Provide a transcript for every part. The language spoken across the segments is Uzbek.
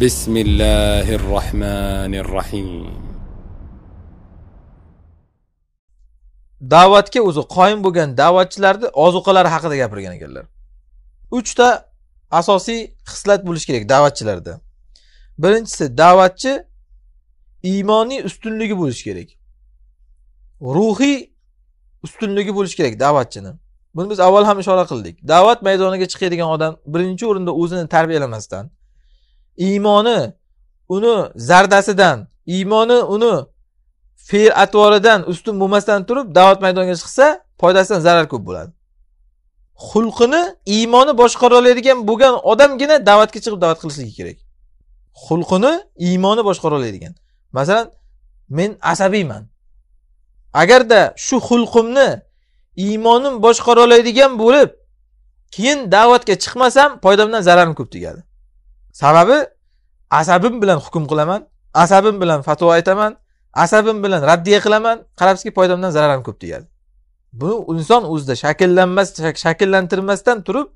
بسم الله الرحمن الرحيم da'vatga o'zi qoyim bo'lgan da'vatchilarni ozuqalari haqida gapirgan ekanlar uchta asosiy xislat bo'lishi kerak da'vatchilarda birinchisi da'vatchi iymoniy ustunligi bo'lishi kerak ruhiy ustunligi bo'lishi kerak da'vatchini buni biz avval ham ishora qildik da'vat maydoniga chiqadigan odam birinchi o'rinda o'zini tarbiyalamasdan iymoni uni zardasidan iymoni uni fe'l atvoridan ustun bo'lmasdan turib da'vat maydoniga chiqsa foydasidan zarar ko'p bo'ladi xulqini iymoni boshqara oladigan bo'lgan odamgina da'vatga chiqib da'vat qilishligi kerak xulqini iymoni boshqara oladigan masalan men asabiyman agarda shu xulqimni iymonim boshqara oladigan bo'lib keyin da'vatga chiqmasam foydamdan zararim ko'p tegadi sababi asabim bilan hukm qilaman asabim bilan fatvo aytaman asabim bilan raddiya qilaman qarabsizki foydamdan zarar ham ko'p tegadi buni inson o'zida shakllanmas shakllantirmasdan turib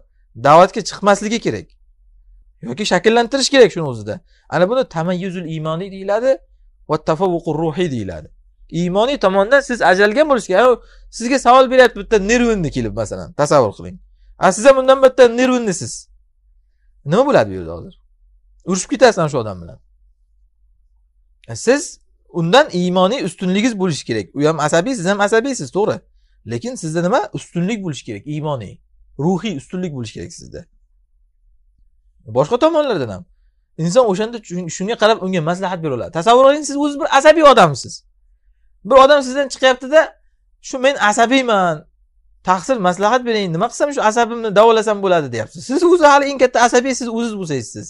da'vatga chiqmasligi kerak yoki shakllantirish kerak shuni o'zida ana buni tamayyuzul iymoniy deyiladi va tafovuqu ruhiy deyiladi iymoniy tomondan siz ajralgan bo'lishingiz kerak sizga savol beryapti bitta nervinni kelib masalan tasavvur qiling a siz ham undan bitta nervinnisiz nima bo'ladi bu yerda hozir urushib ketasan shu odam bilan e, siz undan iymoniy ustunligingiz bo'lishi kerak u ham asabiy siz ham asabiysiz to'g'ri lekin sizda nima ustunlik bo'lishi kerak iymoniy ruhiy ustunlik bo'lishi kerak sizda boshqa tomonlardan ham inson o'shanda shunga qarab unga maslahat bera oladi tasavvur qiling siz o'ziz bir asabiy odamsiz bir odam sizdan chiqyaptida shu men asabiyman taqsir maslahat bering nima qilsam shu asabimni davolasam bo'ladi deyapsiz siz o'zi hali eng katta asabiysiz o'ziz bo'lsangiz siz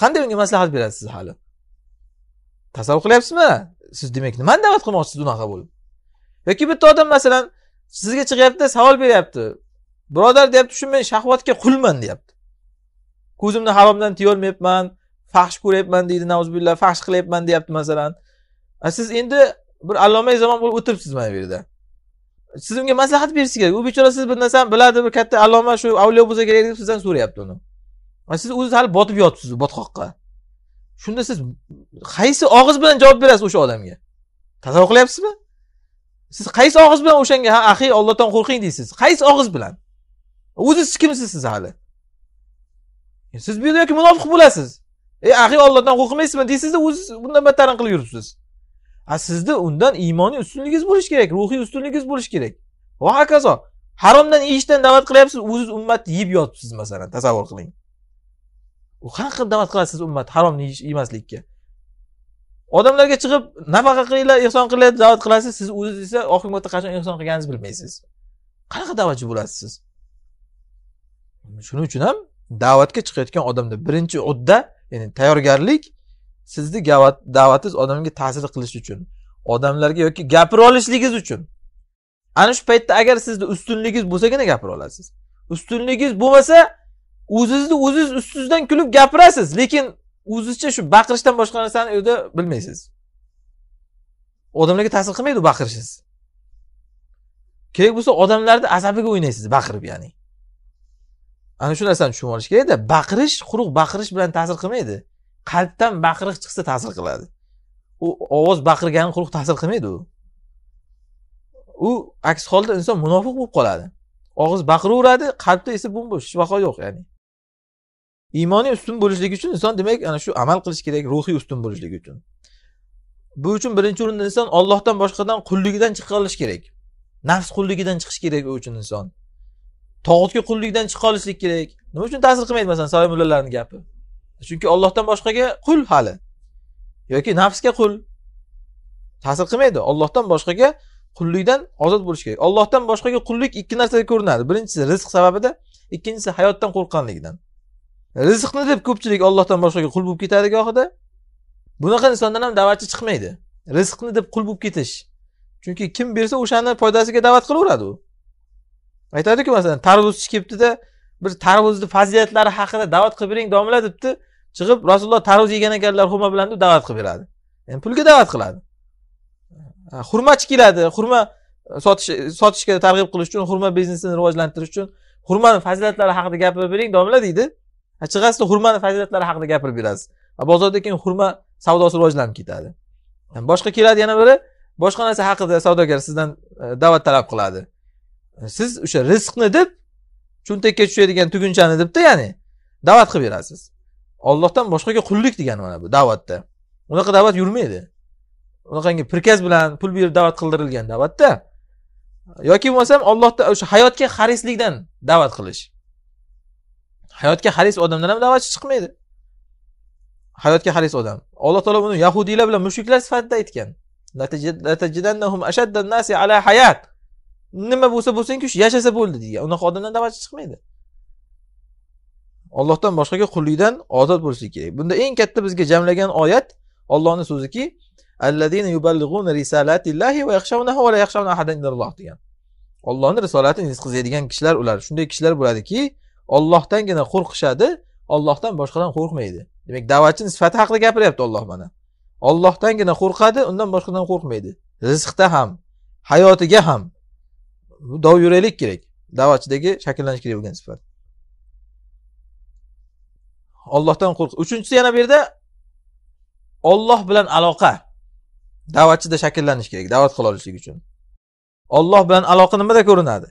qanday unga maslahat berasiz siz hali tasavvur qilyapsizmi siz demak nimani da'vat qilmoqchisiz unaqa bo'lib yoki bitta odam masalan sizga chiqyapti savol beryapti birodar deyapti shu men shahvatga qulman deyapti ko'zimni haromdan tiyolmayapman faxsh ko'ryapman deydi nauzubillah faxsh qilyapman deyapti masalan siz endi bir allomai zamon bo'lib o'tiribsiz mana bu yerda siz unga maslahat berishingiz kerak u bechora siz bir narsani biladi bir katta alloma shu avliyo bo'lsa kerak deb sizdan so'rayapti uni mana siz o'zingiz hali botib yotibsiz botqoqqa shunda siz qaysi og'iz bilan javob berasiz o'sha odamga tasavvur qilyapsizmi siz qaysi og'iz bilan o'shanga ha ahiy ollohdan qo'rqing deysiz qaysi og'iz bilan o'zingiz kimsiz siz hali e, siz bu yerda yoki munofiq bo'lasiz e ahiy ollohdan qo'rqmaysizmi deysizda o'ziz bundan battarini qilib yuribsiz a sizni undan iymoniy ustunligingiz bo'lishi kerak ruhiy ustunligingiz bo'lishi kerak va hokazo haromdan yeyishdan da'vat qilyapsiz o'ziz ummatni yeb yotibsiz masalan tasavvur qiling qanaqa qilib da'vat qilasiz ummat haromni yemaslikka odamlarga chiqib nafaqa qilinglar ehson qilinglar da'vat qilasiz siz o'ziz esa oxirgi marta qachon ehson qilganingizni bilmaysiz qanaqa da'vatchi bo'lasiz siz shuning uchun ham da'vatga chiqayotgan odamda birinchi udda ya'ni tayyorgarlik sizni da'vatingiz odamga ta'sir qilish uchun odamlarga yoki gapira olishligingiz uchun ana shu paytda agar sizni ustunligingiz bo'lsagina gapira olasiz ustunligingiz bo'lmasa o'zingizni o'zingiz ustingizdan kulib gapirasiz lekin o'zizcha shu baqirishdan boshqa narsani u yerda bilmaysiz odamlarga ta'sir qilmaydi u baqirishingiz kerak bo'lsa odamlarni asabiga o'ynaysiz baqirib ya'ni ana shu narsani tushunib olish kerakda baqirish quruq baqirish bilan ta'sir qilmaydi qalbdan baqiriq chiqsa ta'sir qiladi u ovoz baqirgani quruq ta'sir qilmaydi u u aks holda inson munofiq bo'lib qoladi og'iz baqiraveradi qalbda esa bo'mbo'sh hech yo'q ya'ni iymoni ustun bo'lishligi uchun inson demak ana shu amal qilish kerak ruhiy ustun bo'lishligi uchun bu uchun birinchi o'rinda inson ollohdan boshqadan qulligidan chiqa olish kerak nafs qulligidan chiqish kerak u uchun inson tog'utga qullikdan chiqa olishlik kerak nima uchun ta'sir qilmaydi masalan saloy mullalarni gapi chunki ollohdan boshqaga qul hali yoki nafsga qul ta'sir qilmaydi ollohdan boshqaga qullikdan ozod bo'lish kerak ollohdan boshqaga qullik ikki narsada ko'rinadi birinchisi rizq sababida ikkinchisi hayotdan qo'rqqanligidan rizqni deb ko'pchilik ollohdan boshqaga qul bo'lib ketadi gohida bunaqa insondan ham da'vatchi chiqmaydi rizqni deb qul bo'lib ketish chunki kim bersa o'shani foydasiga da'vat qilaveradi u aytadiku masalan tarvuzchi kelibdida bir tarvuzni fazilatlari haqida da'vat qilib bering domla debdi chiqib rasululloh tarvuz yegan ekanlar xurma bilan deb da'vat qilib beradi yani pulga da'vat qiladi xurmachi keladi xurma sotish sotishga targ'ib qilish uchun xurma biznesini rivojlantirish uchun xurmani fazilatlari haqida gapirib bering domla deydi chiqasizda xurmani fazilatlari haqida gapirib berasiz bozorda keyin xurma savdosi rivojlanib ketadi boshqa keladi yana biri boshqa narsa haqida savdogar sizdan e, da'vat talab qiladi siz o'sha rizqni deb cho'ntakka tushadigan tugunchani debda ya'ni da'vat qilib berasiz ollohdan boshqaga qullik degani mana bu da'vatda unaqa da'vat yurmaydi unaqangi prikaz bilan pul berib da'vat qildirilgan da'vatda yoki bo'lmasam ollohda o'sha hayotga harislikdan da'vat qilish hayotga haris odamdan ham da'vatchi chiqmaydi hayotga haris odam alloh taolo buni yahudiylar bilan mushriklar sifatida aytgan nima bo'lsa bo'lsin shu yashasa bo'ldi degan unaqa odamdan da'vatchi chiqmaydi ollohdan boshqaga qullikdan ozod bo'lishlik kerak bunda eng katta bizga jamlagan oyat ollohni so'ziki degan ollohni risolatini his kishilar ular shunday kishilar bo'ladiki ollohdangina qo'rqishadi ollohdan boshqadan qo'rqmaydi demak da'vatchini sifati haqida gapiryapti olloh mana ollohdangina qo'rqadi undan boshqadan qo'rqmaydi rizqda ham hayotiga ham yuraylik kerak da'vatchidagi shakllanishi kerak bo'lgan sifat ollohdan qo'rq uchinchisi yana bu yerda olloh bilan aloqa da'vatchida shakllanishi kerak da'vat qila olishlik uchun olloh bilan aloqa nimada ko'rinadi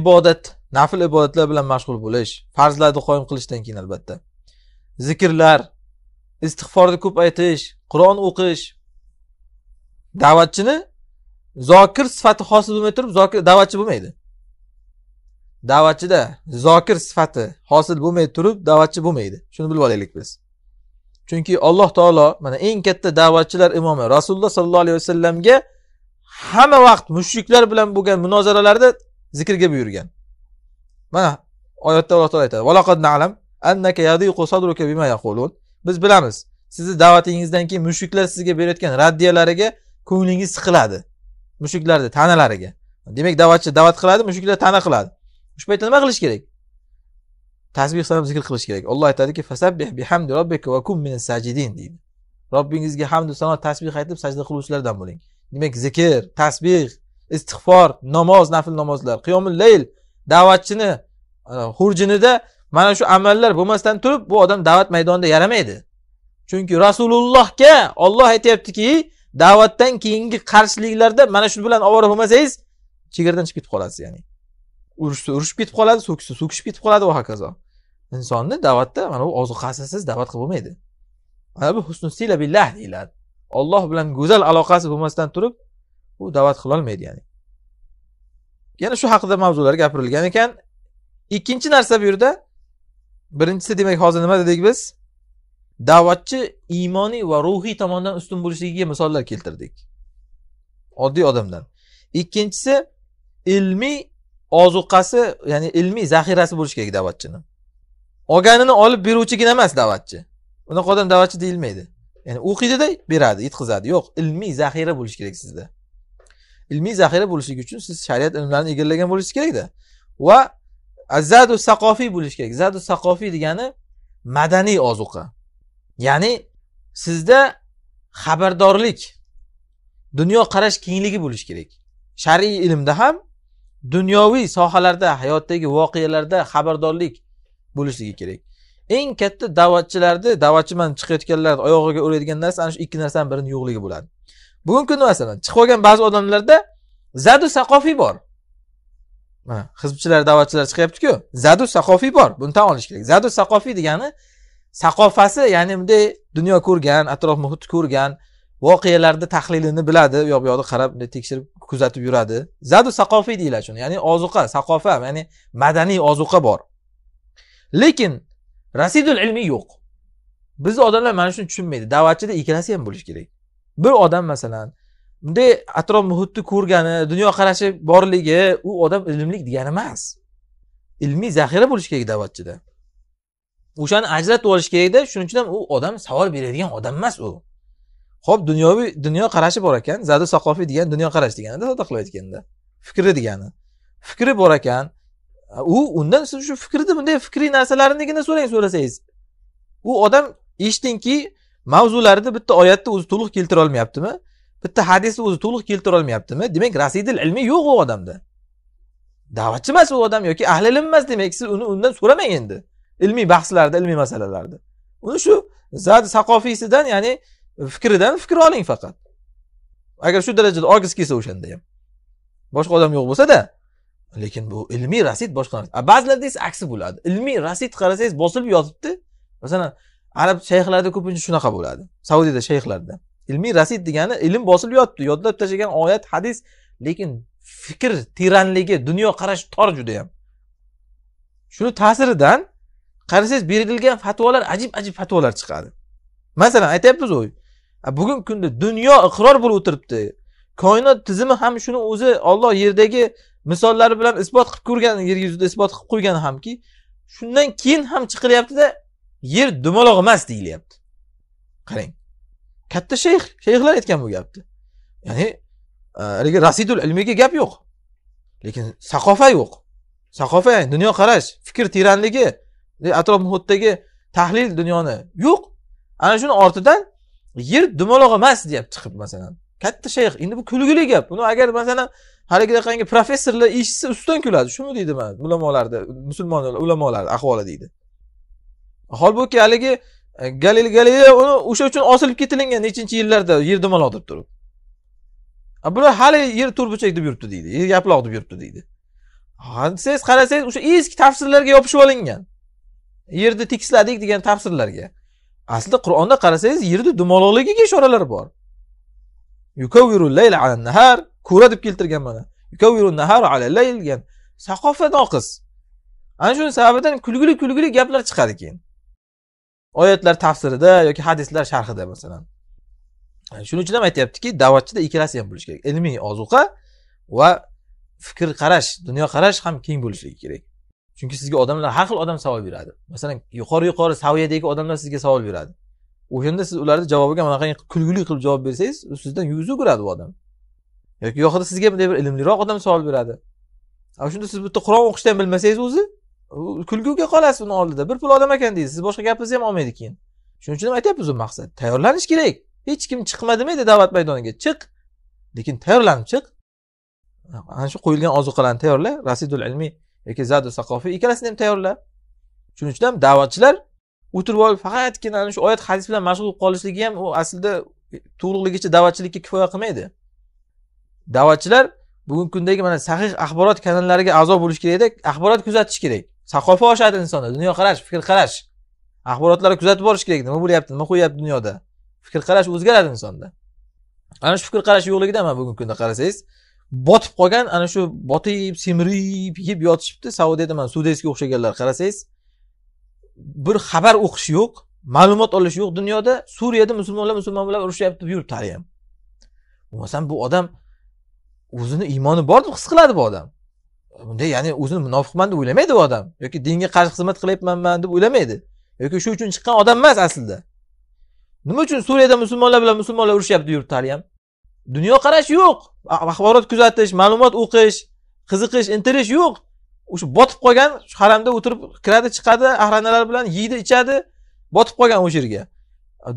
ibodat nafl ibodatlar bilan mashg'ul bo'lish farzlarni qoyim qilishdan keyin albatta zikrlar istig'forni ko'p aytish qur'on o'qish da'vatchini zokir sifati hosil bo'lmay turib zokir da'vatchi bo'lmaydi da'vatchida zokir sifati hosil bo'lmay turib da'vatchi bo'lmaydi shuni bilib olaylik biz chunki alloh taolo mana eng katta da'vatchilar imomi rasululloh sollallohu alayhi vasallamga hamma vaqt mushriklar bilan bo'lgan munozaralarda zikrga buyurgan mana oyatda alloh taolo aytadi valaqad nalam annaka yadiqu sadruka bima yaqulun biz bilamiz sizni da'vatingizdan keyin mushriklar sizga berayotgan raddiyalariga ko'nglingiz siqiladi mushuklarni tanalariga demak da'vatchi da'vat qiladi mushuklar tana qiladi o'sha paytda nima qilish kerak tasbih sanab zikr qilish kerak olloh aytadiki fasabbih bihamdi robbika va kun min sajidin deydi robbingizga hamdu sano tasbih aytib sajda qiluvchilardan bo'ling demak zikr tasbih istig'for namoz nafl namozlar qiyomul layl da'vatchini hurjinida mana shu amallar bo'lmasdan turib bu odam da'vat maydonida yaramaydi chunki rasulullohga olloh aytyaptiki da'vatdan keyingi qarshiliklarda mana shu bilan ovora bo'lmasangiz chegaradan chiqib ketib qolasiz ya'ni urushsa urushib ketib qoladi so'kishsa so'kishib ketib qoladi va hokazo insonni da'vatda mana bu ozuqasisiz da'vat qilib bo'lmaydi mana bu husnusila billah deyiladi olloh bilan go'zal aloqasi bo'lmasdan turib u da'vat qilolmaydi ya'ni yana shu haqida mavzular gapirilgan ekan ikkinchi narsa bu yerda birinchisi demak hozir nima dedik biz da'vatchi iymoniy va ruhiy tomondan ustun bo'lishligiga misollar keltirdik oddiy odamdan ikkinchisi ilmiy ozuqasi ya'ni ilmiy zaxirasi bo'lishi kerak da'vatchini olganini olib beruvchigina emas da'vatchi unaqa odam da'vatchi deyilmaydi ya'ni o'qiydida beradi yetkazadi yo'q ilmiy zaxira bo'lishi kerak sizda ilmiy zaxira bo'lishligi uchun siz shariat ilmlarini egallagan bo'lishingiz kerakda va zadu saqofiy bo'lishi kerak zadu saqofiy degani madaniy ozuqa ya'ni sizda xabardorlik dunyo qarash kengligi bo'lishi kerak shar'iy ilmda ham dunyoviy sohalarda hayotdagi voqealarda xabardorlik bo'lishligi kerak eng katta da'vatchilarni da'vatchiman chiqayotganlarni oyog'iga o'raydigan narsa ana shu ikki narsani birini yo'qligi bo'ladi bugungi kunda masalan chiqib olgan ba'zi odamlarda zadu saqofiy bor hizbchilar da'vatchilar chiqyaptiku zadu saqofiy bor buni tan olish kerak zadu saqofiy degani saqofasi ya'ni bunday dunyo ko'rgan atrof muhitni ko'rgan voqealarni tahlilini biladi u yoq bu yoqni qarab bunday tekshirib kuzatib yuradi zadu saqofiy deyiladi shuni ya'ni ozuqa saqofa ya'ni madaniy ozuqa bor lekin rasidul ilmiy yo'q bizni odamlar mana shuni tushunmaydi da'vatchida ikkalasi ham bo'lishi kerak bir odam masalan bunday atrof muhitni ko'rgani dunyoqarashi borligi u odam ilmlik degani emas ilmiy zaxira bo'lishi kerak da'vatchida o'shani ajratib olish kerakda shuning uchun ham u odam savol beradigan odam emas u ho'p dunyoviy dunyo qarashi bor ekan zadu saqofiy degan qarash deganida sodda qilib aytganda fikri degani fikri bor ekan u undan siz shu fikrni bunday fikriy narsalarnigina so'rang so'rasangiz u odam eshitdingki mavzularni bitta oyatni o'zi to'liq keltira olmayaptimi bitta hadisni o'zi to'liq keltirolmayaptimi demak rasidil ilmi yo'q u odamda da'vatchi emas u odam yoki ahli ilm emas demak siz uni undan so'ramang endi ilmiy bahslarda ilmiy masalalarda uni shu zad saqofiysidan ya'ni fikridan fikr oling faqat agar shu darajada ogiz kelsa o'shanda ham boshqa odam yo'q bo'lsada lekin bu ilmiy rasid boshqa narsa ba'zilarda esa aksi bo'ladi ilmiy rasid qarasangiz bosilib yotibdi masalan arab shayxlarda ko'pincha shunaqa bo'ladi saudiyada shayxlarda ilmiy rasid degani ilm bosilib yotibdi yodlab tashlagan oyat hadis lekin fikr teranligi dunyoqarash tor judayam shuni ta'siridan qarasangiz berilgan fatvolar ajib ajib fatvolar chiqadi masalan aytyapmiz u bugungi kunda dunyo iqror bo'lib o'tiribdi koinot tizimi ham shuni o'zi olloh yerdagi misollari bilan isbot qilib ko'rgan yer yuzida isbot qilib qo'ygan hamki shundan keyin ham chiqilyaptida yer dumaloq emas deyilyapti qarang katta shayx shayxlar aytgan bu gapni ya'ni e, haligi rasidul ilmiga gap yo'q lekin saqofa yo'q saqofa yani dunyoqarash fikr teranligi e, atrof muhitdagi tahlil dunyoni yo'q ana shuni ortidan yer dumaloq emas deyapti chiqib masalan katta shayx endi bu kulgili gap buni agar masalan haligidaqangi professorlar eshitsa ustidan kuladi shumi deydi man ulamolarda musulmon ulamolarni ahvoli deydi holbuki haligi E, galil galileya uni o'sha uchun osilib ketilingan nechinchi yillarda yer dumaloq deb turib bular hali yer to'rtburchak deb yuribdi deydi yer yaploq deb yuribdi deydi siz qarasangiz o'sha eski tafsirlarga yopishib olingan yerni tekisladik degan tafsirlarga aslida qur'onda qarasangiz yerni dumaloqligiga ishoralar bor nahar ko'ra deb keltirgan mana nahar ala layl degan saqofa noqis ana shuni sababidan kulgili kulgili gaplar chiqadi keyin oyatlar tafsirida yoki hadislar sharhida masalan e, shuning uchun ham aytyaptiki da'vatchida ikkalasi ham bo'lishi kerak ilmiy ozuqa va fikr qarash dunyoqarash ham keng bo'lishligi kerak chunki sizga odamlar har xil odam savol beradi masalan yuqori yuqori saviyadagi odamlar sizga savol beradi o'shanda siz ularni javobiga manaqa kulgili qilib javob bersangiz u sizdan yuz o'giradi u odam yoki yoxud sizga bunday bir ilmliroq odam savol beradi ana shunda siz bitta qur'on o'qishni ham bilmasangiz o'zi kulguga qolasiz uni oldida bir pul odam ekan deysiz siz boshqa gapingizni ham olmaydi keyin shuning uchun ham aytyapmiz u maqsad tayyorlanish kerak hech kim chiqma demaydi da'vat maydoniga chiq lekin tayyorlanib chiq ana shu qo'yilgan ozuqalarni tayyorla rasidul ilmiy yoki zadu saqofiy ikkalasini ham tayyorla shuning uchun ham da'vatchilar o'tirib olib faqatgina ana shu oyat hadis bilan mashg'ul bo'lib qolishligi ham u aslida tug'ruqligicha da'vatchilikka kifoya qilmaydi da'vatchilar bugungi kundagi mana sahih axborot kanallariga a'zo bo'lish kerakda axborot kuzatish kerak saqofa oshadi insonda dunyoqarash fikr qarash axborotlarni kuzatib borish kerak nima bo'lyapti nima qo'yyapti dunyoda fikr qarash o'zgaradi insonda ana shu fikr qarash yo'qligida mana bugungi kunda qarasangiz botib qolgan ana shu botib semirib yeb yotishibdi saudiyada mana sudetsga o'xshaganlar qarasangiz bir xabar o'qish yo'q ma'lumot olish yo'q dunyoda suriyada musulmonlar musulmon bilan urushyapti yuribdi hali ham bo'lmasam bu odam o'zini iymoni deb his qiladi bu odam bunday ya'ni o'zini munofiqman deb o'ylamaydi u odam yoki dinga qarshi xizmat qilyapmanman deb o'ylamaydi yoki shu uchun chiqqan odam emas aslida nima uchun suriyada musulmonlar bilan musulmonlar urushyapti hali ham dunyoqarash yo'q axborot kuzatish ma'lumot o'qish qiziqish intilish yo'q o'sha botib qolgan shu haramda o'tirib kiradi chiqadi ahranalar bilan yeydi ichadi botib qolgan o'sha yerga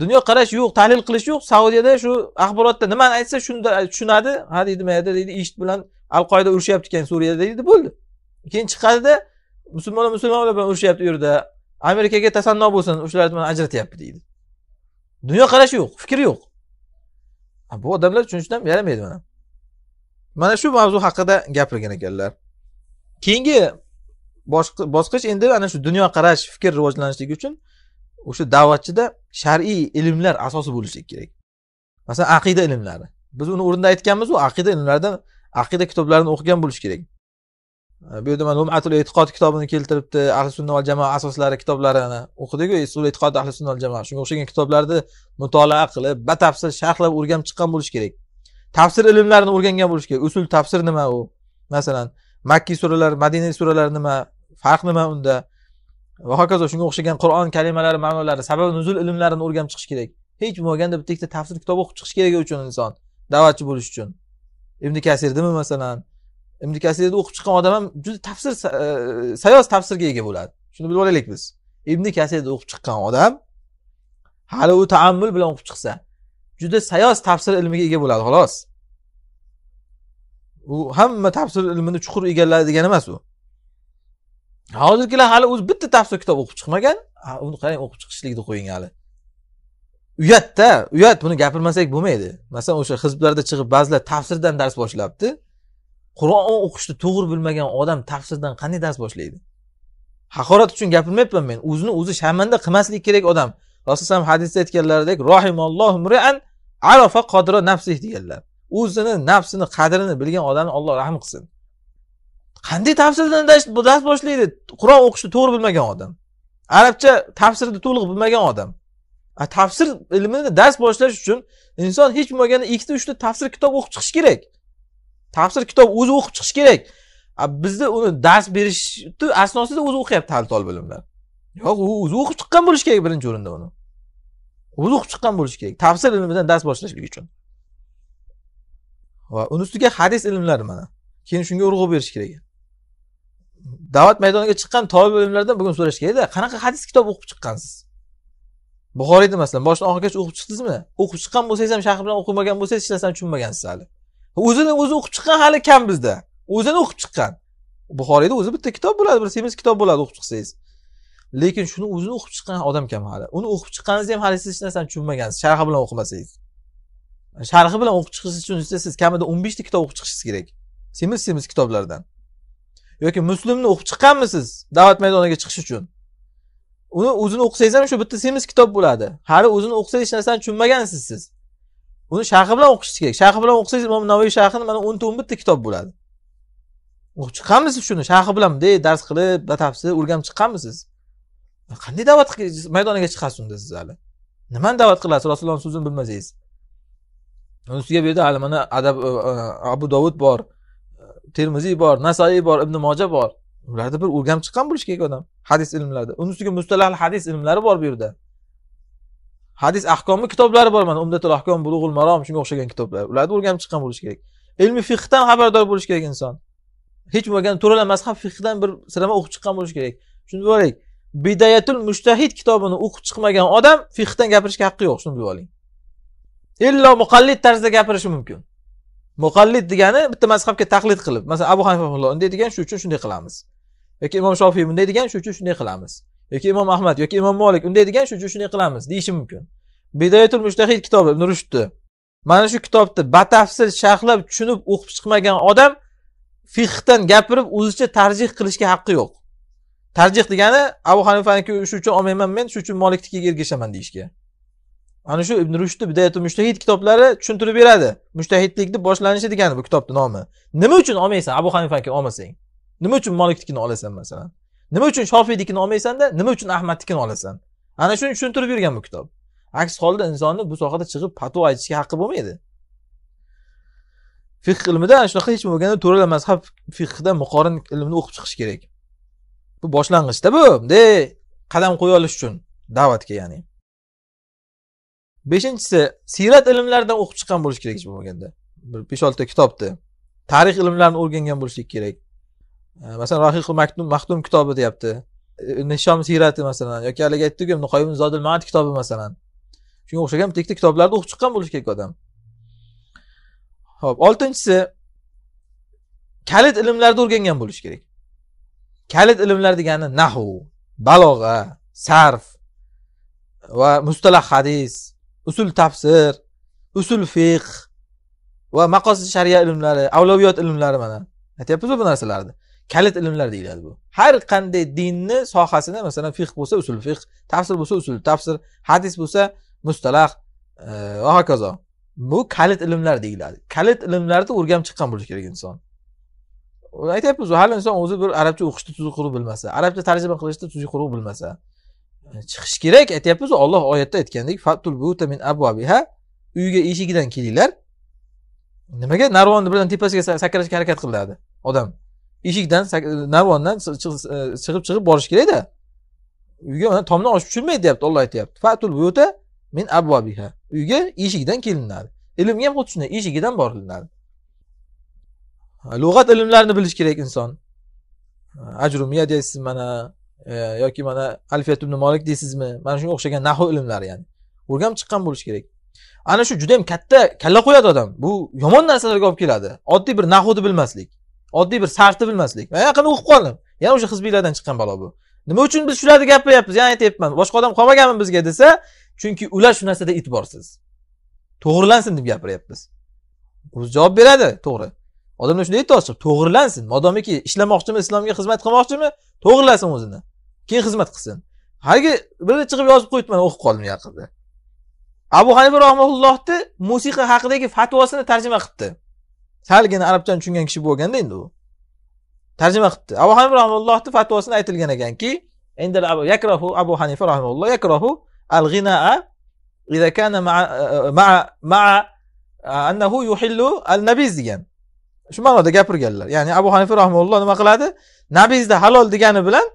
dunyoqarash yo'q tahlil qilish yo'q saudiyada shu axborotda nimani aytsa shunda tushunadi ha deydi mayada deydi eshit bilan al qoida urushyapti ekan suriyada deydi bo'ldi keyin chiqadida musulmonlar musulmonlar bilan urushyapti u yerda amerikaga tasanno bo'lsin o'shalar bilan ajratyapti deydi dunyoqarashi yo'q fikri yo'q bu odamlar tushunishdan yaramaydi mana mana shu mavzu haqida gapirgan ekanlar keyingi bosqich endi ana shu dunyoqarash fikr rivojlanishligi uchun o'sha da'vatchida shar'iy ilmlar asosi bo'lishi kerak masalan aqida ilmlari biz uni o'rinda aytganmizu aqida ilmlaridan aqida kitoblarini o'qigan bo'lish kerak bu yerda mana umatul e'tiqod kitobini keltiribdi ahli sunna val jamoa asoslari kitoblarini o'qidiku e, usul e'tiqod ahli sunna val jamoa shunga o'xshagan kitoblarni mutolaa qilib batafsil sharhlab o'rganib chiqqan bo'lish kerak tafsir ilmlarini o'rgangan bo'lish kerak usul tafsir nima u masalan makki suralar madiniy suralar nima farq nima unda va hokazo shunga o'xshagan qur'on kalimalari ma'nolari sababi nuzul ilmlarini o'rganib chiqish kerak hech bo'lmaganda bitta ikkita tafsir kitobi o'qib chiqish kerak uchun inson da'vatchi bo'lish uchun ibn kasirdimi masalan ibn kasirni o'qib chiqqan odam ham juda tafsir e, sayoz tafsirga ega bo'ladi shuni bilib olaylik biz ibn kasirni o'qib chiqqan odam hali u taammul bilan o'qib chiqsa juda sayoz tafsir ilmiga ega bo'ladi xolos u hamma tafsir ilmini chuqur egalladi degani emas u hozirgilar hali o'zi bitta tafsir kitob o'qib chiqmagan uni qarang o'qib chiqishlikni qo'ying hali uyatda uyat buni gapirmasak bo'lmaydi masalan o'sha hizblarda chiqib ba'zilar tafsirdan dars boshlabdi qur'on o'qishni to'g'ri bilmagan odam tafsirdan qanday dars boshlaydi haqorat uchun gapirmayapman men o'zini o'zi sharmanda qilmaslik kerak odam rasululloh hadisda aytganlaridek rohimallohu arafa qodira nafsih deganlar o'zini nafsini qadrini bilgan odamni olloh rahm qilsin qanday tafsirdan dars boshlaydi qur'on o'qishni to'g'ri bilmagan odam arabcha tafsirni to'liq bilmagan odam tafsir ilmini dars boshlash uchun inson hech bo'lmaganda ikkita uchta tafsir kitob o'qib chiqish kerak tafsir kitob o'zi o'qib chiqish kerak bizda uni dars berishni asnosida o'zi o'qiyapti hali tolib bilimlar yo'q u o'zi o'qib chiqqan bo'lishi kerak birinchi o'rinda uni o'zi o'qib chiqqan bo'lishi kerak tafsir ilmidan dars boshlashlik uchun va uni ustiga hadis ilmlari mana keyin shunga urg'u berish kerak da'vat maydoniga chiqqan tolib ilmlardan bugun so'rash kerakda qanaqa hadis kitob o'qib chiqqansiz buxoriyni masalan boshidan oxirigacha o'qib chiqdingizmi o'qib chiqqan bo'lsangiz ham sharh bilan o'qimagan bo'lsangiz hech narsani tushunmagansiz hali o'zini o'zi o'qib chiqqan hali kam bizda o'zini o'qib chiqqan buxoriyni o'zi bitta kitob bo'ladi bir semiz kitob bo'ladi o'qib chiqsangiz lekin shuni o'zini o'qib chiqqan odam kam hali uni o'qib chiqqaningizda ham hali siz hech narsani tushunmagansiz sharhi bilan o'qimasangiz sharhi bilan o'qib chiqishingiz uchun siz kamida o'n beshta kitob o'qib chiqishingiz kerak semiz semiz kitoblardan yoki muslimni o'qib chiqqanmisiz da'vat maydoniga chiqish uchun uni o'zini o'qisangiz ham shu bitta semiz kitob bo'ladi hali o'zini o'qisangiz hech narsani tushunmagansiz siz uni sharhi bilan o'qishingiz kerak sharhi bilan o'qisangiz imom navoiy sharhini mana o'nta o'n bitta kitob bo'ladi o'qib chiqqanmisiz shuni sharhi bilan bunday dars qilib batafsil o'rganib chiqqanmisiz qanday da'vat maydoniga chiqasiz unda siz hali nimani da'vat qilasiz rasulullohni so'zini bilmasangiz uni ustiga bu yerda hali mana adab e, e, abu dovud bor e, termiziy bor nasoiy bor ibn moja bor ularni bir o'rganib chiqqan bo'lishi kerak odam hadis ilmlarida uni ustiga mustalahl hadis ilmlari bor bu yerda hadis ahkomi kitoblari bor mana umdatul ahkom bulug'ul marom shunga o'xshagan kitoblar ularni o'rganib chiqqan bo'lishi kerak ilmi fiqdan xabardor bo'lishi kerak inson hech bo'lmaganda to'rala mazhab fiqdan bir sirama o'qib chiqqan bo'lishi kerak shuni bilib oling bidayatul mushtahid kitobini o'qib chiqmagan odam fiqdan gapirishga haqqi yo'q shuni bilib oling illo muqallid tarzda gapirishi mumkin muqallid degani bitta mazhabga taqlid qilib masalan abu hanifa unday degan shu uchun shunday qilamiz yoki imom shofiy bunday degan shuning uchun shunday qilamiz yoki imom ahmad yoki imom molik unday degan shuning uchun shunday qilamiz deyishi mumkin bidoyatul mushtahid kitobi ibn rushdni mana shu kitobni batafsil sharhlab tushunib o'qib chiqmagan odam fihdan gapirib o'zicha tarjih qilishga haqqi yo'q tarjih degani abu hanifaniki shu uchun olmayman men shu uchun moliknikiga ergashaman deyishga ana shu ibn rushdni bidayatul mushtahid kitoblari tushuntirib beradi mushtahidlikni boshlanishi degani bu kitobni nomi nima uchun olmaysan abu hanifani olmasang nima uchun moliknikini olasan masalan nima uchun shofiynikini olmaysanda nima uchun ahmadnikini olasan ana shuni tushuntirib yurgan bu kitob aks holda insonni bu sohada chiqib patvo aytishga haqqi bo'lmaydi fiq ilmida ana shunaqa hech bo'lmaganda to'rtala mazhab fiqda muqorin ilmni o'qib chiqish kerak bu boshlang'ichda bu bunday qadam qo'ya olish uchun da'vatga ya'ni beshinchisi siyrat ilmlaridan o'qib chiqqan bo'lish kerak hech bo'lmaganda bir besh olta kitobni tarix ilmlarini o'rgangan bo'lishlik kerak masalan rahiqul maktum maxdum kitobi deyapti nishom siyrati masalan yoki haligi aytdiku ibn zodil maat kitobi masalan shunga o'xshagan bitta ikkita kitoblarni o'qib chiqqan bo'lishi kerak odam ho'p oltinchisi kalit ilmlarni o'rgangan bo'lishi kerak kalit ilmlar degani nahu balog'a sarf va mustalah hadis usul tafsir usul fiq va maqosi shariya ilmlari avloviyot ilmlari mana aytyapmizu bu narsalarni kalit ilmlar deyiladi bu har qanday dinni sohasini masalan fiq bo'lsa usul fiq tafsir bo'lsa usul tafsir hadis bo'lsa mustalah e, va hokazo bu kalit ilmlar deyiladi kalit ilmlarni o'rganib chiqqan bo'lishi kerak inson aytyapmizu hali inson o'zi bir arabcha o'qishni tuzuq quruq bilmasa arabcha tarjima qilishni tuzuq quruq bilmasa e, chiqish kerak aytyapmiz olloh oyatda aytgandek fatul min abwabiha uyga eshigidan kelinglar nimaga narvonni birdan tepasiga sakrashga harakat qiladi odam eshikdan narvondan chiqib e, chiqib borish kerakda uyga mana tomdan oshib tushilmaydi deyapti olloh aytyapti fatul buyuta min abvobiha uyga eshikdan kelinadi ilmga ham xuddi shunday eshigidan borilinadi lug'at ilmlarini bilish kerak inson ajrumiya deysiz mana e, yoki mana alfiyat ibn molik deysizmi mana shunga o'xshagan nahu ilmlari ya'ni o'rganib chiqqan bo'lishi kerak ana shu juda yam katta kalla qo'yadi odam bu yomon narsalarga olib keladi oddiy bir nahuni bilmaslik oddiy bir sarfni bilmaslik man yaqinda o'qib qoldim yana o'sha hizbiylardan chiqqan balo bu nima uchun biz shularni gapiryapmiz yana aytyapman boshqa odam qolmaganmi bizga desa chunki ular shu narsada e'tiborsiz to'g'rilansin deb gapiryapmiz o'zi javob beradi to'g'ri odamlar shunday aytyapti to'g'rilansin modomiki ishlamoqchimi islomga xizmat qilmoqchimi to'g'rilasin o'zini keyin xizmat qilsin haligi biri chiqib yozib qo'yibdi man o'qib qoldim yaqinda abu hanifa rahmaullohni musiqa haqidagi fatvosini tarjima qilibdi salgina arabchani tushungan kishi bo'lganda endi u tarjima qilibdi abu hanifa rahimullohni fatvosida aytilgan ekanki yakrohu abu hanifa rahimulloh yakrohu al g'inaa إذا kana maa maa annahu yuhillu al nabiz degan shu ma'noda gapirganlar ya'ni abu hanifa rahimulloh nima qiladi nabizni halol degani bilan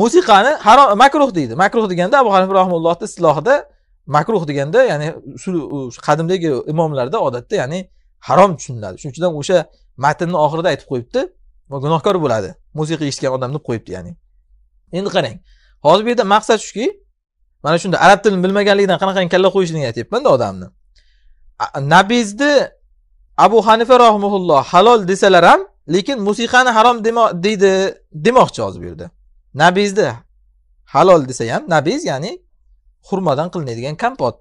musiqani harom makruh deydi makruh deganda abu hanifa rahimullohni istilohida makruh deganda ya'ni qadimdagi imomlarda odatda ya'ni harom tushuniladi shuning uchun o'sha matnni oxirida aytib qo'yibdi va gunohkor bo'ladi musiqa eshitgan odam deb qo'yibdi ya'ni endi qarang hozir bu yerda maqsad shuki mana shunda arab tilini bilmaganligidan qanaqa kalla qo'yishligini aytyapmanda odamni nabizni abu hanifa rohimulloh halol desalar ham lekin musiqani harom deydi demoqchi hozir bu yerda nabizni halol desa ham nabiz ya'ni xurmodan qilinadigan kompot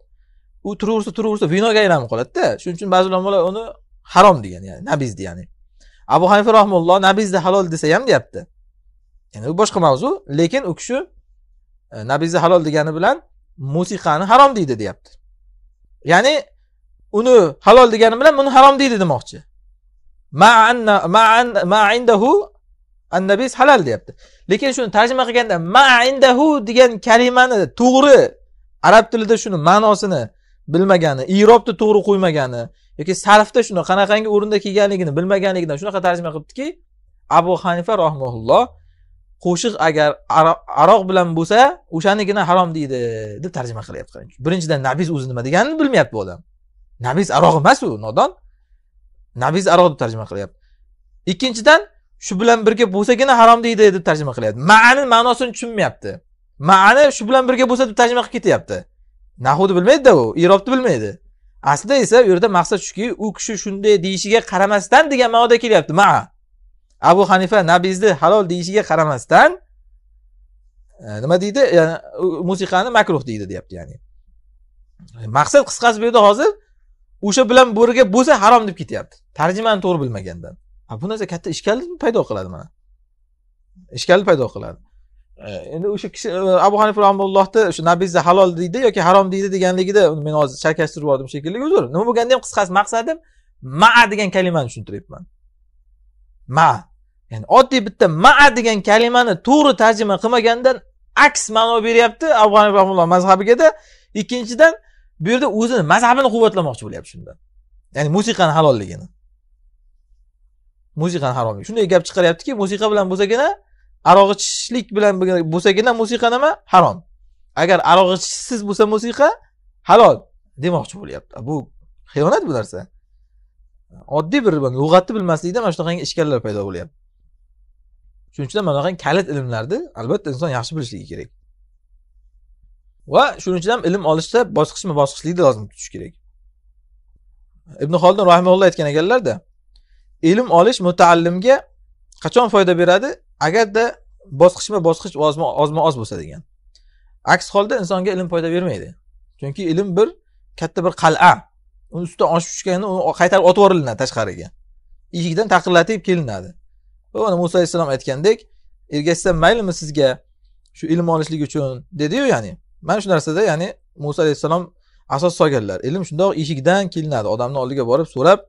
u turaversa turaversa vinoga aylanib qoladida shuning uchun ba'zi ulamolar uni harom degan ya'ni nabiz degani abu hanifa rahmulloh nabizda halol desa ham deyapti ya'ni u boshqa mavzu lekin u kishi e, nabizda halol degani bilan musiqani harom deydi deyapti ya'ni uni halol degani bilan buni harom deydi demoqchi ma'indahu annabiz halal deyapti lekin shuni tarjima qilganda ma'indahu degan kalimani to'g'ri arab tilida shuni ma'nosini bilmagani irobni to'g'ri qo'ymagani yoki sarfda shuni qanaqangi o'rinda kelganligini bilmaganligidan shunaqa tarjima qilibdiki abu hanifa rohmaulloh qo'shiq agar aroq bilan bo'lsa o'shanigina harom deydi deb tarjima qilyapti qarang birinchidan nabiz o'zi nima deganini bilmayapti bu odam nabiz aroq emas u nodon nabiz aroq deb tarjima qilyapti ikkinchidan shu bilan birga bo'lsagina harom deydi deb tarjima qilyapti maani ma'nosini tushunmayapti maani shu bilan birga bo'lsa deb tarjima qilib ketyapti nahudi bilmaydida u irobni bilmaydi aslida esa u yerda maqsad shuki u kishi shunday deyishiga qaramasdan degan ma'noda kelyapti ma abu hanifa nabizni halol deyishiga qaramasdan e, nima deydi yani, musiqani makruh deydi deyapti ya'ni maqsad qisqasi bu yerda hozir o'sha bilan birga bo'lsa harom deb ketyapti tarjimani to'g'ri bilmagandan bu narsa katta ishkallik paydo qiladi mana ishkallik paydo qiladi endi o'sha kishi e, abu hanifa rahmullohni o'sha nabizda halol deydi yoki harom deydi deganligida men hozir chalkashtirib yubordim shekilli uzr nima bo'lganda ham qisqasi maqsadim ma degan kalimani tushuntiryapman ma ya'ni oddiy bitta ma degan kalimani to'g'ri tarjima qilmagandan aks ma'no beryapti abu hanifa rahmulloh mazhabigada ikkinchidan bu yerda o'zini mazhabini quvvatlamoqchi bo'lyapti shunda ya'ni musiqani halolligini musiqani haromligi shunday gap chiqaryaptiki musiqa bilan bo'lsagina aroq ichishlik bilan bo'lsagina musiqa nima harom agar aroq ichishsiz bo'lsa musiqa halol demoqchi bo'lyapti bu xiyonat bu narsa oddiy bir lug'atni bilmaslikda mana shunaqangi ishkallar paydo bo'lyapti shuning uchun mana bunaqangi kalit ilmlarni albatta inson yaxshi bilishligi kerak va shuning uchun ham ilm olishda bosqichma bosqichlikni lozim tutish kerak ibn xoldin rahimulloh aytgan ekanlarda ilm olish mutaallimga qachon foyda beradi agarda bosqichma bosqich ozma ozma oz bo'lsa degan aks holda insonga ilm foyda bermaydi chunki ilm bir katta bir qal'a uni ustidan oshib tushganda u qaytarib otib yuborilinadi tashqariga eshikdan taqillatib kelinadi mana muso alayhissalom aytgandek ergashsam maylimi sizga shu ilm olishlik uchun dediyu ya'ni mana shu narsada ya'ni muso alayhissalom asos solganlar ilm shundoq eshikdan kelinadi odamni oldiga borib so'rab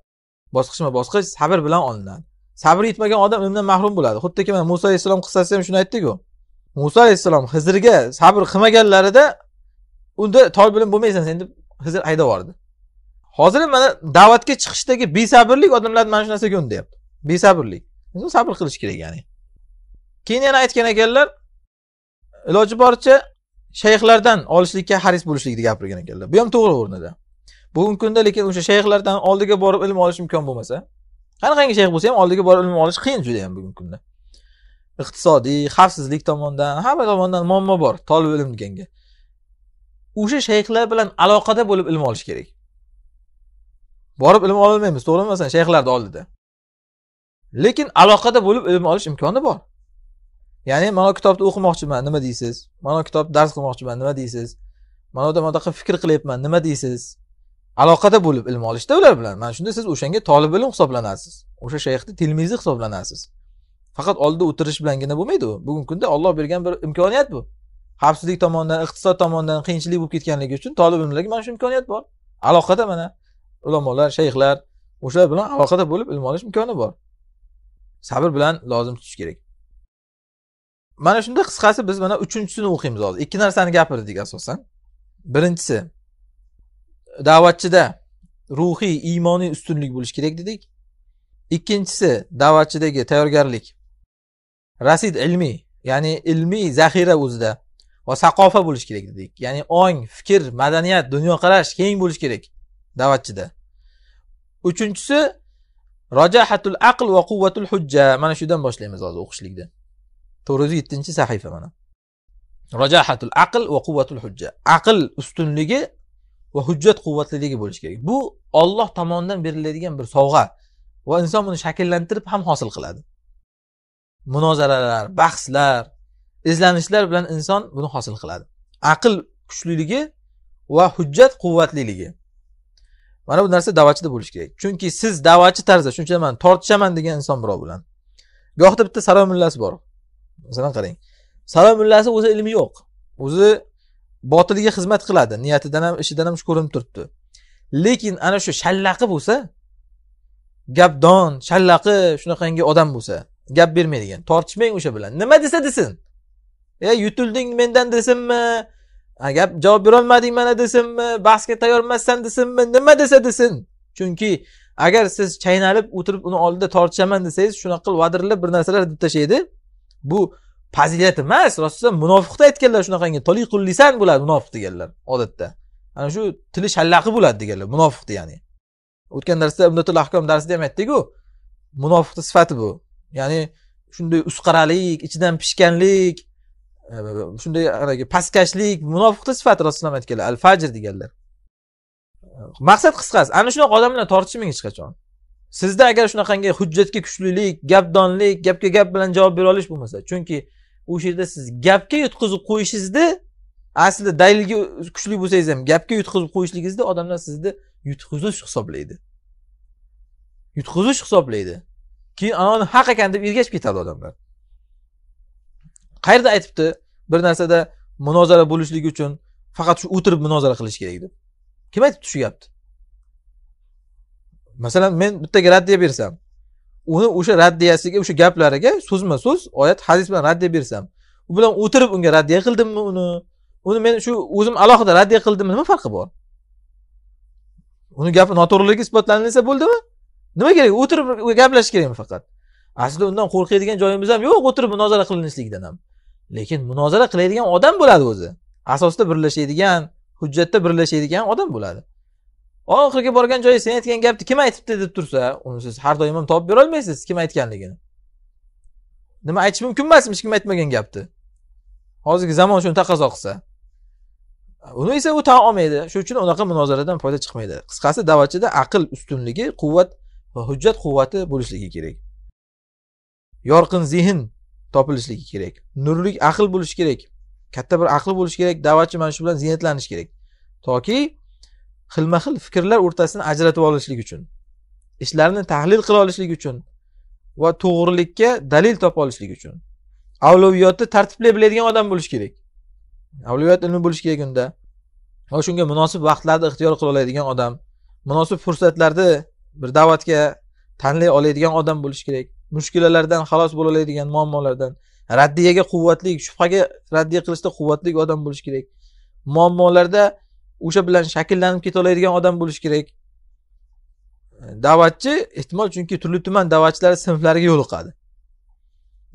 bosqichma bosqich sabr bilan olinadi sabr yetmagan odam ilmdan mahrum bo'ladi xuddiki mana muso alayhissalom qissasida ham shuni aytdiku muso alayhissalom hizrga sabr qilmaganlarida unda tol bilim bo'lmaysan sen deb hizr haydab yubordi hozir mana da'vatga chiqishdagi besabrlik odamlarni mana shu narsaga undayapti besabrlik sabr qilish kerak ya'ni keyin yana aytgan ekanlar iloji boricha shayxlardan olishlikka haris bo'lishlikni gapirgan ekanlar bu ham to'g'ri o'rnida bugungi kunda lekin o'sha shayxlardan oldiga borib ilm olish imkon bo'lmasa qanaqangi shayx bo'lsa ham oldiga borib ilm olish qiyin juda yam bugungi kunda iqtisodiy xavfsizlik tomondan hamma tomondan muammo bor tolib ilm deganga o'sha shayxlar bilan aloqada bo'lib ilm olish kerak borib ilm ololmaymiz to'g'rimi masalan shayxlarni oldida lekin aloqada bo'lib ilm olish imkoni bor ya'ni mana kitobni o'qimoqchiman nima deysiz mana kitobni dars qilmoqchiman nima deysiz mana bunaqa fikr qilyapman nima deysiz aloqada bo'lib ilm olishda ular bilan mana shunda siz o'shanga tolib ilm hisoblanasiz o'sha shayxni tilmizi hisoblanasiz faqat oldida o'tirish bilangina bo'lmaydi u bugungi kunda olloh bergan bir imkoniyat bu xavfsizlik tomonidan iqtisod tomonidan qiyinchilik bo'lib ketganligi uchun tolib ilmlarga mana shu imkoniyat bor aloqada mana ulamolar shayxlar o'shalar bilan aloqada bo'lib ilm olish imkoni bor sabr bilan lozim tutish kerak mana shunda qisqasi biz mana uchinchisini o'qiymiz hozir ikki narsani gapirdik asosan birinchisi da'vatchida ruhiy iymoniy ustunlik bo'lishi kerak dedik ikkinchisi da'vatchidagi tayyorgarlik rasid ilmiy ya'ni ilmiy zaxira o'zida va saqofa bo'lishi kerak dedik ya'ni ong fikr madaniyat dunyoqarash keng bo'lishi kerak da'vatchida uchinchisi rojahatul aql va quvvatul hujja mana shudan boshlaymiz hozir o'qishlikda to'rt yuz yettinchi sahifa mana rojahatul aql va quvvatul hujja aql ustunligi va hujjat quvvatliligi bo'lishi kerak bu olloh tomonidan beriladigan bir sovg'a va inson buni shakllantirib ham hosil qiladi munozaralar bahslar izlanishlar bilan inson buni hosil qiladi aql kuchliligi va hujjat quvvatliligi mana bu narsa da'vatchida bo'lishi kerak chunki siz da'vatchi tarzda shuncha man tortishaman degan inson birov bilan gohida bitta saroy mullasi bor masalan qarang saroy mullasi o'zi ilmi yo'q o'zi botiliga xizmat qiladi niyatidan ham ishidan ham shu ko'rinib turibdi lekin ana shu shallaqi bo'lsa gapdon shallaqi shunaqangi odam bo'lsa gap bermaydigan tortishmang o'sha bilan nima desa desin e yutilding mendan desinmi gap javob berolmading mana desinmi bahsga tayyor emassan desinmi nima desa desin chunki agar siz chaynalib o'tirib uni oldida tortishaman desangiz shunaqa qilib bir narsalar deb tashlaydi bu fazilat emas rostdan munofiqda aytganlar shunaqangi toli qullisan bo'ladi munofiq deganlar odatda ana shu tili shallaqi bo'ladi deganlar munofiqni ya'ni o'tgan darsda umdatul ahkom darsida ham aytdikku munofiqni sifati bu ya'ni shunday usqaralik ichidan pishganlik e, shunday haligi pastkashlik munofiqni sifati rasululloh aytganlar al fajr deganlar maqsad qisqasi ana shunaqa odam bilan tortishmang hech qachon sizda agar shunaqangi hujjatga kuchlilik gapdonlik gapga gap bilan javob bera olish bo'lmasa chunki o'sha yerda siz gapga yutqizib qo'yishingizni aslida dalilga kuchli bo'lsangiz ham gapga yutqizib qo'yishligingizni odamlar sizni yutqizish hisoblaydi yutqizish hisoblaydi keyin anavni haq ekan deb ergashib ketadi odamlar qayerda aytibdi bir narsada munozara bo'lishligi uchun faqat shu o'tirib munozara qilish kerak deb kim aytibdi shu gapni masalan men bittaga raddiya bersam uni o'sha raddiyasiga o'sha gaplariga so'zma so'z oyat hadis bilan raddiya bersam u bilan o'tirib unga raddiya qildimmi uni uni men shu o'zim alohida raddiya qildimmi nima farqi bor uni gapi noto'g'riligi isbotlanilsa bo'ldimi nima kerak o'tirib gaplashish kerakmi faqat aslida undan qo'rqadigan joyimiz ham yo'q o'tirib munozara qilinishlikdan ham lekin munozara qiladigan odam bo'ladi o'zi asosda birlashadigan hujjatda birlashadigan odam bo'ladi oxirgi borgan joyi sen aytgan gapni kim aytibdi deb tursa uni siz har doim ham topib berolmaysiz kim aytganligini nima aytish mumkin emas hech kim aytmagan gapni hozirgi zamon shuni taqozo qilsa uni esa u tan olmaydi shuning uchun unaqa munozaradan foyda chiqmaydi qisqasi da'vatchida aql ustunligi quvvat va hujjat quvvati bo'lishligi kerak yorqin zehn topilishligi kerak nurlik aql bo'lishi kerak katta bir aql bo'lishi kerak da'vatchi mana shu bilan ziynatlanishi kerak toki xilma xil fikrlar o'rtasini ajratib olishlik uchun ishlarni tahlil qila olishlik uchun va to'g'rilikka dalil topa olishlik uchun avloviyotni tartiblay biladigan odam bo'lishi kerak avloviyot ilmi bo'lishi kerak unda va shunga munosib vaqtlarni ixtiyor qila oladigan odam munosib fursatlarni bir da'vatga tanlay oladigan odam bo'lishi kerak mushkulalardan xalos bo'la oladigan muammolardan raddiyaga quvvatli shubhaga raddiya qilishda quvvatli odam bo'lishi kerak muammolarda o'sha bilan shakllanib ketaoladigan odam bo'lishi kerak da'vatchi ehtimol chunki turli tuman da'vatchilar sinflariga yo'liqadi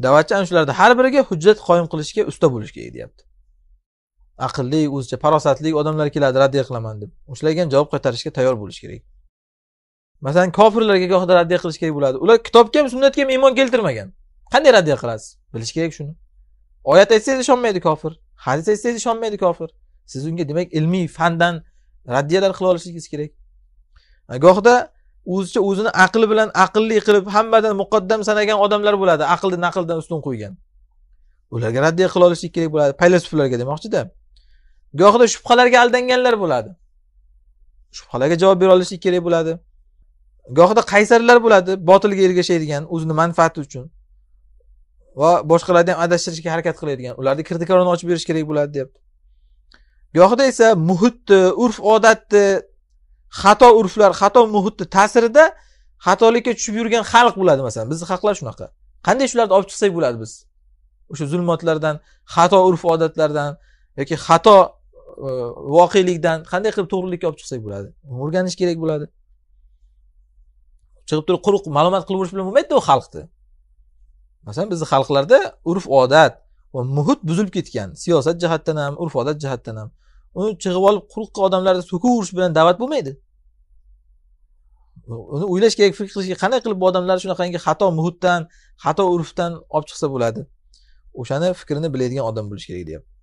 da'vatchi ana shularni har biriga hujjat qoyim qilishga usta bo'lishi kerak deyapti aqlli o'zicha farosatli odamlar keladi raddiya qilaman deb o'shalarga ham javob qaytarishga tayyor bo'lish kerak masalan kofirlarga gohida raddiya qilish kerak bo'ladi ular kitobga ham sunnatga ham iymon keltirmagan qanday raddiya qilasiz bilish kerak shuni oyat aytsangiz ishonmaydi kofir hadis aytsangiz ishonmaydi kofir siz unga demak ilmiy fandan raddiyalar qila olishligingiz kerak gohida o'zicha o'zini aqli bilan aqlli qilib hammadan muqaddam sanagan odamlar bo'ladi aqlni naqldan ustun qo'ygan ularga raddiya qila olishlik kerak bo'ladi paylasuflarga demoqchida gohida shubhalarga aldanganlar bo'ladi shubhalarga javob bera olishlik kerak bo'ladi gohida qaysarlar bo'ladi botilga ergashadigan o'zini manfaati uchun va boshqalarni ham adashtirishga harakat qiladigan ularni kirdikorini ochib berish kerak bo'ladi deyapti gohida esa muhitni urf odatni xato urflar xato muhitni ta'sirida xatolikka tushib yurgan xalq bo'ladi masalan bizni xalqlar shunaqa qanday shularni olib chiqsak bo'ladi biz o'sha zulmatlardan xato urf odatlardan yoki xato e, voqelikdan qanday qilib to'g'rilikka olib chiqsak bo'ladi o'rganish kerak bo'ladi chiqib turib quruq ma'lumot qilib yurish bilan bo'lmaydida u xalqni masalan bizni xalqlarda urf odat va muhit buzilib ketgan siyosat jihatdan ham urf odat jihatdan ham uni chig'ib olib quruq odamlarni so'kaverish bilan da'vat bo'lmaydi uni o'ylash kerak fikr qilish kerak qanday qilib bu odamlar shunaqangi xato muhitdan xato urfdan olib chiqsa bo'ladi o'shani fikrini biladigan odam bo'lishi kerak deyapti